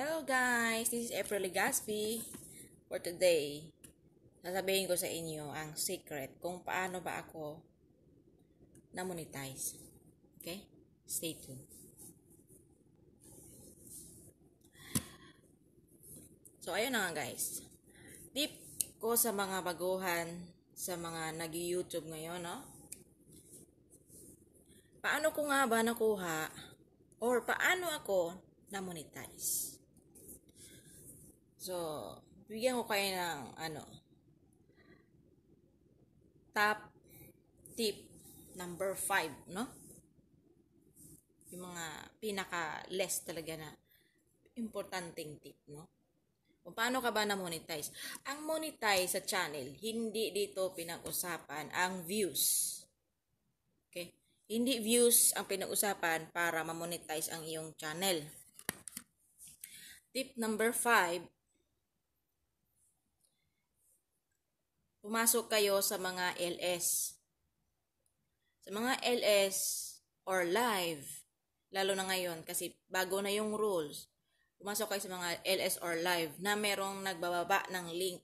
Hello guys, this is April Legaspi for today. Sasabihin ko sa inyo ang secret kung paano ba ako na-monetize. Okay? Stay tuned. So, ayun na nga guys. Tip ko sa mga baguhan, sa mga nag-YouTube ngayon, no? Paano ko nga ba nakuha or paano ako na-monetize? So, bigyan ko kayo ng ano, top tip number 5, no? Yung mga pinaka-less talaga na importanteng tip, no? Kung paano ka ba na-monetize? Ang monetize sa channel, hindi dito pinag-usapan ang views. Okay? Hindi views ang pinag-usapan para ma-monetize ang iyong channel. Tip number 5, pumasok kayo sa mga LS. Sa mga LS or live, lalo na ngayon kasi bago na yung rules, pumasok kayo sa mga LS or live na merong nagbababa ng link.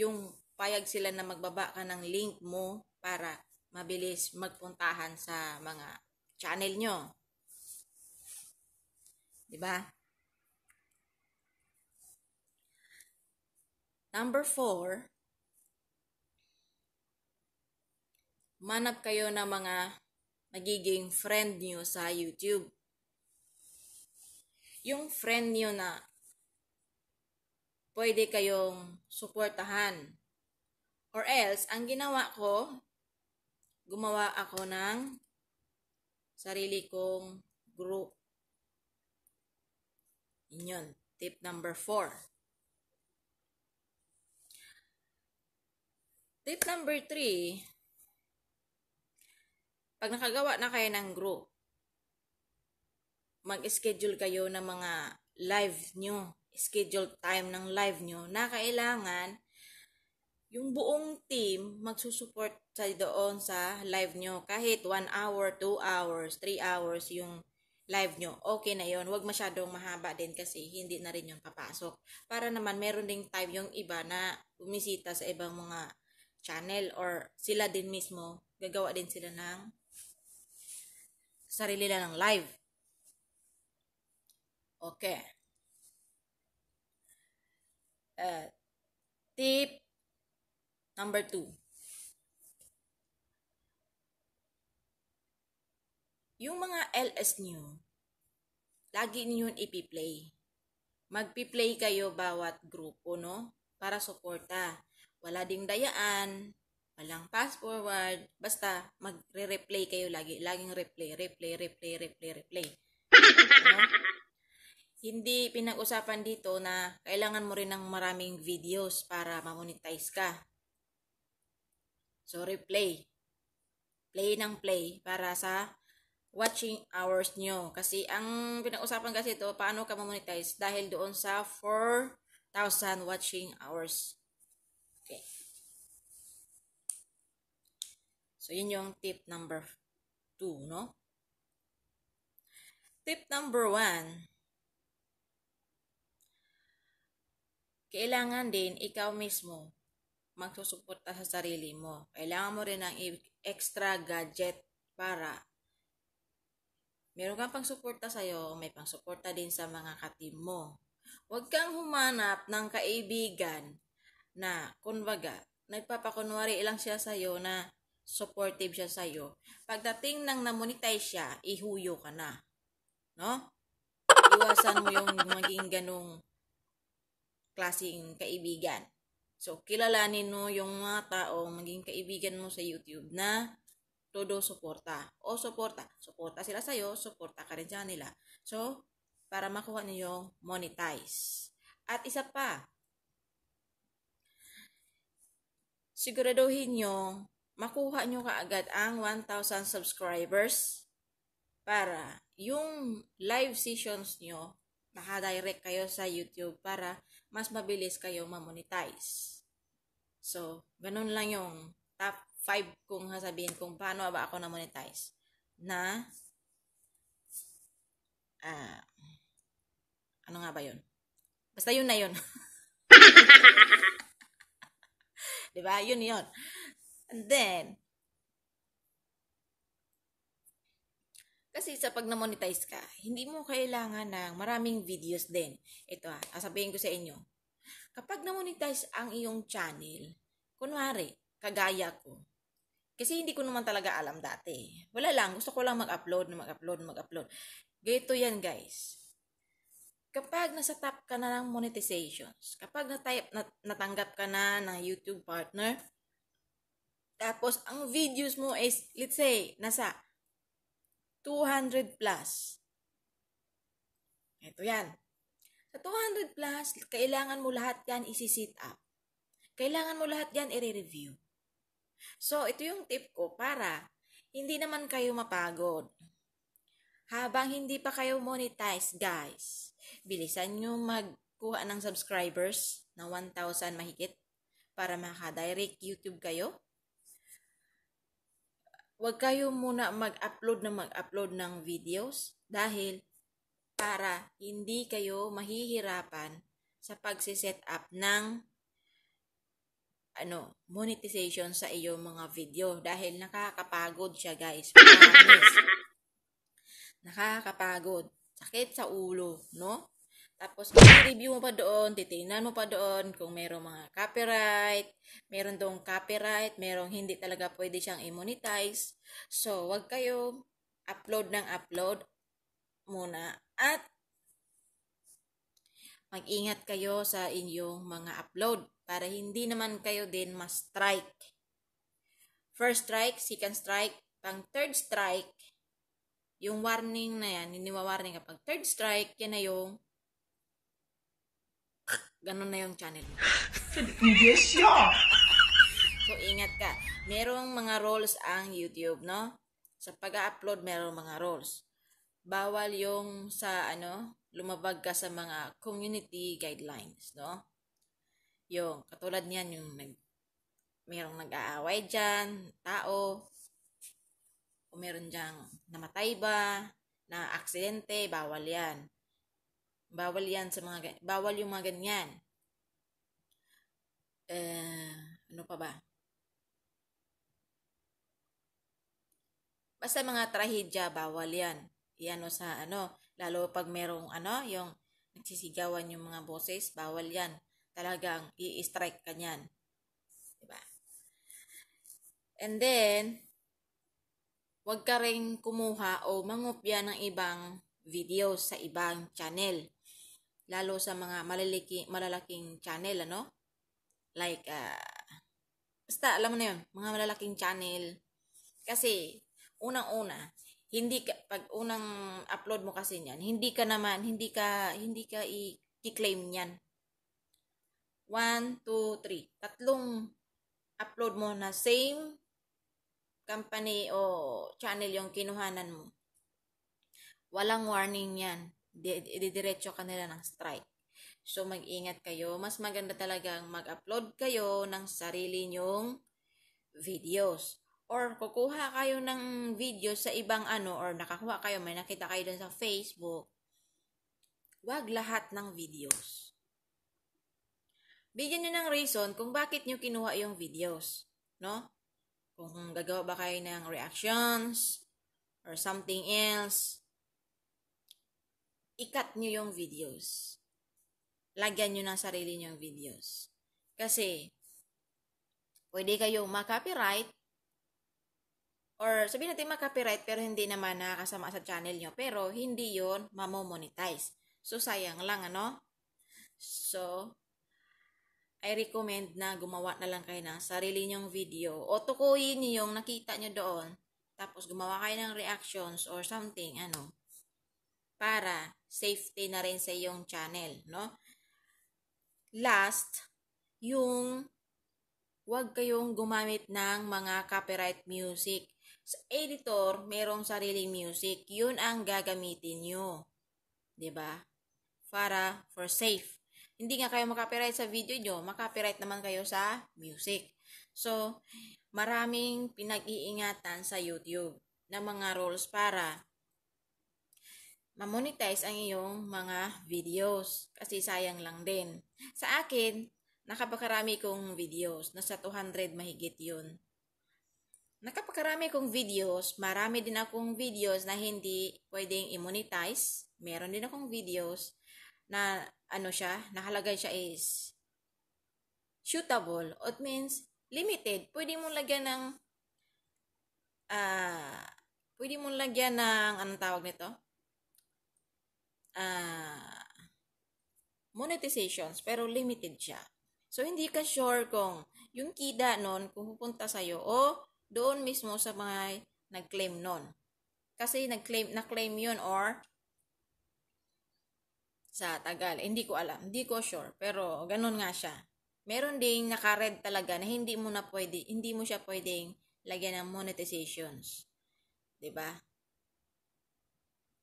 Yung payag sila na magbaba ka ng link mo para mabilis magpuntahan sa mga channel nyo. 'Di ba? Number four, manap kayo ng mga magiging friend nyo sa YouTube. Yung friend nyo na pwede kayong suportahan. Or else, ang ginawa ko, gumawa ako ng sarili kong group. Yun, tip number four. Tip number three, pag nakagawa na kayo ng group, mag-schedule kayo ng mga live nyo, schedule time ng live nyo na kailangan yung buong team magsusupport sa doon sa live nyo. Kahit 1 hour, 2 hours, 3 hours yung live nyo, okay na yon Huwag masyadong mahaba din kasi hindi na rin yung papasok. Para naman meron ding time yung iba na bumisita sa ibang mga channel or sila din mismo, gagawa din sila ng sarili nila ng live. Okay. Uh, tip number two. Yung mga LS nyo, lagi nyo ipi-play. Magpi-play kayo bawat grupo, no? Para suporta wala ding dayaan, walang fast forward, basta magre-replay kayo lagi. Laging replay, replay, replay, replay, replay. No? Hindi pinag-usapan dito na kailangan mo rin ng maraming videos para ma-monetize ka. So, replay. Play ng play para sa watching hours nyo. Kasi ang pinag-usapan kasi ito, paano ka ma-monetize dahil doon sa 4,000 watching hours Okay. So, yun yung tip number two, no? Tip number one, kailangan din ikaw mismo magsusuporta sa sarili mo. Kailangan mo rin ng extra gadget para meron kang pangsuporta sa'yo, may pangsuporta din sa mga katim mo. Huwag kang humanap ng kaibigan na kunwaga, nagpapakunwari ilang siya sa'yo na supportive siya sa'yo. Pagdating ng namonetize siya, ihuyo ka na. No? Iwasan mo yung maging ganong klaseng kaibigan. So, kilalanin mo yung mga taong maging kaibigan mo sa YouTube na todo suporta. O suporta. Suporta sila sa'yo, suporta ka rin sa nila. So, para makuha niyo yung monetize. At isa pa, siguraduhin nyo, makuha nyo kaagad ang 1,000 subscribers para yung live sessions nyo, makadirect kayo sa YouTube para mas mabilis kayo mamonetize. So, ganun lang yung top 5 kung hasabihin kung paano ba ako na-monetize. Na, uh, ano nga ba yun? Basta yun na yun. 'Di ba? Yun 'yon. And then Kasi sa pag na-monetize ka, hindi mo kailangan ng maraming videos din. Ito ha, ah, sabihin ko sa inyo. Kapag na-monetize ang iyong channel, kunwari, kagaya ko, kasi hindi ko naman talaga alam dati. Wala lang, gusto ko lang mag-upload, mag-upload, mag-upload. Gayto yan guys kapag nasa top ka na ng monetizations, kapag natype, nat, natanggap ka na ng YouTube partner, tapos ang videos mo is, let's say, nasa 200 plus. Ito yan. Sa 200 plus, kailangan mo lahat yan isi-sit up. Kailangan mo lahat yan i-review. So, ito yung tip ko para hindi naman kayo mapagod habang hindi pa kayo monetize, guys, bilisan nyo magkuha ng subscribers na 1,000 mahigit para makadirect YouTube kayo. Huwag kayo muna mag-upload na mag-upload ng videos dahil para hindi kayo mahihirapan sa pagsiset up ng ano, monetization sa iyong mga video dahil nakakapagod siya guys. Promise. Nakakapagod. Sakit sa ulo, no? Tapos, i-review mo pa doon, titingnan mo pa doon kung merong mga copyright, meron doong copyright, merong hindi talaga pwede siyang i-monetize. So, wag kayo upload ng upload muna at mag-ingat kayo sa inyong mga upload para hindi naman kayo din ma-strike. First strike, second strike, pang third strike, yung warning na yan, hiniwa-warning kapag third strike, yan na yung ganun na yung channel So, ingat ka. Merong mga rules ang YouTube, no? Sa pag-upload, merong mga rules. Bawal yung sa, ano, lumabag ka sa mga community guidelines, no? Yung, katulad niyan, yung nag, merong nag-aaway dyan, tao, kung meron diyang namatay ba, na aksidente, bawal yan. Bawal yan sa mga, bawal yung mga ganyan. Eh, ano pa ba? Basta mga trahedya, bawal yan. Yan o sa ano, lalo pag merong ano, yung nagsisigawan yung mga boses, bawal yan. Talagang i-strike kanyan. 'Di ba? And then, huwag ka rin kumuha o mangopya ng ibang video sa ibang channel. Lalo sa mga malalaki, malalaking channel, ano? Like, uh, basta alam mo na yun, mga malalaking channel. Kasi, unang-una, hindi ka, pag unang upload mo kasi niyan, hindi ka naman, hindi ka, hindi ka i-claim niyan. 1, 2, 3. Tatlong upload mo na same company o channel yung kinuhanan mo, walang warning yan. Didiretso ka nila ng strike. So, mag-ingat kayo. Mas maganda talagang mag-upload kayo ng sarili nyong videos. Or, kukuha kayo ng video sa ibang ano, or nakakuha kayo, may nakita kayo dun sa Facebook. Huwag lahat ng videos. Bigyan nyo ng reason kung bakit nyo kinuha yung videos. No? Kung gagawa ba kayo ng reactions or something else, ikat nyo yung videos. Lagyan nyo ng sarili nyo yung videos. Kasi, pwede kayong ma-copyright or sabihin natin ma-copyright pero hindi naman nakasama sa channel nyo. Pero, hindi yon mamomonetize. So, sayang lang, ano? So, I recommend na gumawa na lang kayo ng sarili nyong video o tukuyin niyo yung nakita niyo doon tapos gumawa kayo ng reactions or something ano para safety na rin sa iyong channel no last yung huwag kayong gumamit ng mga copyright music sa editor merong sariling music yun ang gagamitin nyo 'di ba para for safe hindi nga kayo makapiright sa video nyo, makapiright naman kayo sa music. So, maraming pinag-iingatan sa YouTube na mga rules para mamonetize ang iyong mga videos kasi sayang lang din. Sa akin, nakapakarami kong videos, nasa 200 mahigit yun. Nakapakarami kong videos, marami din akong videos na hindi pwedeng i-monetize. Meron din akong videos na ano siya, nakalagay siya is shootable. It means limited. Pwede mong lagyan ng ah uh, pwede mong lagyan ng anong tawag nito? Ah uh, monetizations pero limited siya. So hindi ka sure kung yung kida noon kung pupunta sa iyo o doon mismo sa mga nag-claim noon. Kasi nag-claim na-claim 'yon or sa tagal. Eh, hindi ko alam. Hindi ko sure. Pero, ganun nga siya. Meron ding naka-red talaga na hindi mo na pwede, hindi mo siya pwedeng lagyan ng monetizations. ba? Diba?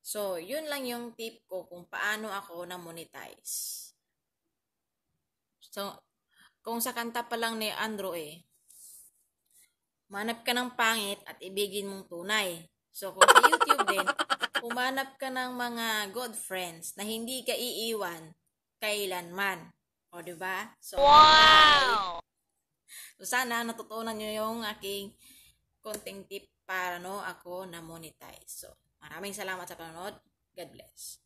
So, yun lang yung tip ko kung paano ako na-monetize. So, kung sa kanta pa lang ni Andrew eh, manap ka ng pangit at ibigin mong tunay. So, kung sa YouTube din, Umanap ka ng mga good friends na hindi ka iiwan kailanman. O, di ba? So, wow! So, sana natutunan nyo yung aking konting tip para no ako na monetize. So, maraming salamat sa panonood. God bless.